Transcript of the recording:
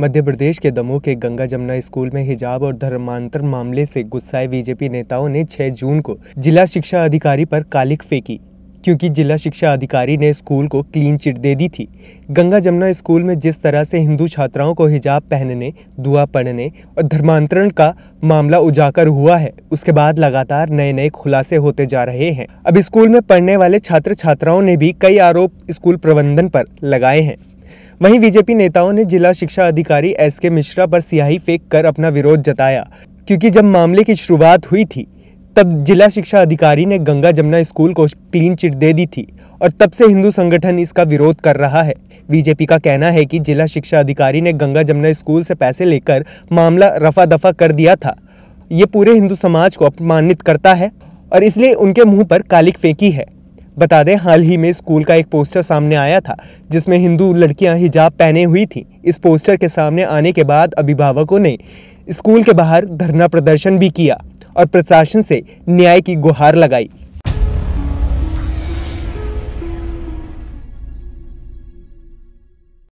मध्य प्रदेश के दमोह के गंगा जमुना स्कूल में हिजाब और धर्मांतर मामले से गुस्साए बीजेपी नेताओं ने 6 जून को जिला शिक्षा अधिकारी पर कालिक फेंकी क्योंकि जिला शिक्षा अधिकारी ने स्कूल को क्लीन चिट दे दी थी गंगा जमुना स्कूल में जिस तरह से हिंदू छात्राओं को हिजाब पहनने दुआ पढ़ने और धर्मांतरण का मामला उजागर हुआ है उसके बाद लगातार नए नए खुलासे होते जा रहे हैं अब स्कूल में पढ़ने वाले छात्र छात्राओं ने भी कई आरोप स्कूल प्रबंधन पर लगाए हैं वहीं बीजेपी नेताओं ने जिला शिक्षा अधिकारी एस के मिश्रा पर सियाही फेंक कर अपना विरोध जताया क्योंकि जब मामले की शुरुआत हुई थी तब जिला शिक्षा अधिकारी ने गंगा जमुना स्कूल को क्लीन चिट दे दी थी और तब से हिंदू संगठन इसका विरोध कर रहा है बीजेपी का कहना है कि जिला शिक्षा अधिकारी ने गंगा जमुना स्कूल से पैसे लेकर मामला रफा दफा कर दिया था ये पूरे हिंदू समाज को अपमानित करता है और इसलिए उनके मुंह पर कालिक फेंकी है बता दें हाल ही में स्कूल का एक पोस्टर सामने आया था जिसमें हिंदू लड़कियां हिजाब पहने हुई थीं इस पोस्टर के सामने आने के बाद अभिभावकों ने स्कूल के बाहर धरना प्रदर्शन भी किया और प्रशासन से न्याय की गुहार लगाई